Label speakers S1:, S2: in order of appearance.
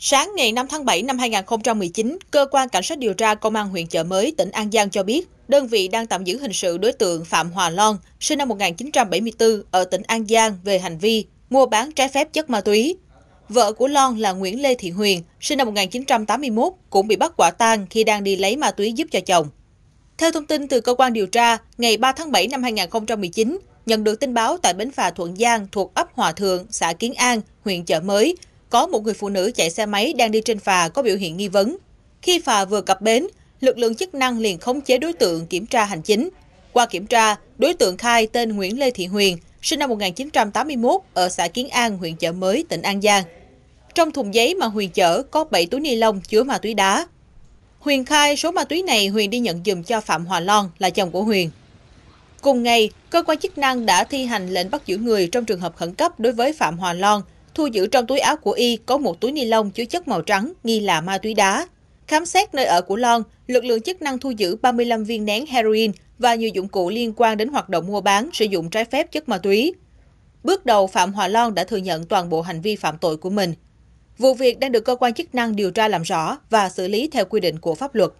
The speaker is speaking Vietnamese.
S1: Sáng ngày 5 tháng 7 năm 2019, Cơ quan Cảnh sát điều tra Công an huyện Chợ Mới, tỉnh An Giang cho biết, đơn vị đang tạm giữ hình sự đối tượng Phạm Hòa Lon, sinh năm 1974, ở tỉnh An Giang về hành vi mua bán trái phép chất ma túy. Vợ của Lon là Nguyễn Lê Thị Huyền, sinh năm 1981, cũng bị bắt quả tang khi đang đi lấy ma túy giúp cho chồng. Theo thông tin từ cơ quan điều tra, ngày 3 tháng 7 năm 2019, nhận được tin báo tại bến phà Thuận Giang thuộc ấp Hòa Thượng, xã Kiến An, huyện Chợ Mới, có một người phụ nữ chạy xe máy đang đi trên phà có biểu hiện nghi vấn. Khi phà vừa cập bến, lực lượng chức năng liền khống chế đối tượng kiểm tra hành chính. Qua kiểm tra, đối tượng khai tên Nguyễn Lê Thị Huyền, sinh năm 1981 ở xã Kiến An, huyện Chợ Mới, tỉnh An Giang. Trong thùng giấy mà Huyền chở có 7 túi ni lông chứa ma túy đá. Huyền khai số ma túy này Huyền đi nhận dùm cho Phạm Hòa Lon là chồng của Huyền. Cùng ngày, cơ quan chức năng đã thi hành lệnh bắt giữ người trong trường hợp khẩn cấp đối với Phạm Hòa Lon Thu giữ trong túi áo của Y có một túi ni lông chứa chất màu trắng, nghi là ma túy đá. Khám xét nơi ở của Lon, lực lượng chức năng thu giữ 35 viên nén heroin và nhiều dụng cụ liên quan đến hoạt động mua bán, sử dụng trái phép chất ma túy. Bước đầu, Phạm Hòa Lon đã thừa nhận toàn bộ hành vi phạm tội của mình. Vụ việc đang được cơ quan chức năng điều tra làm rõ và xử lý theo quy định của pháp luật.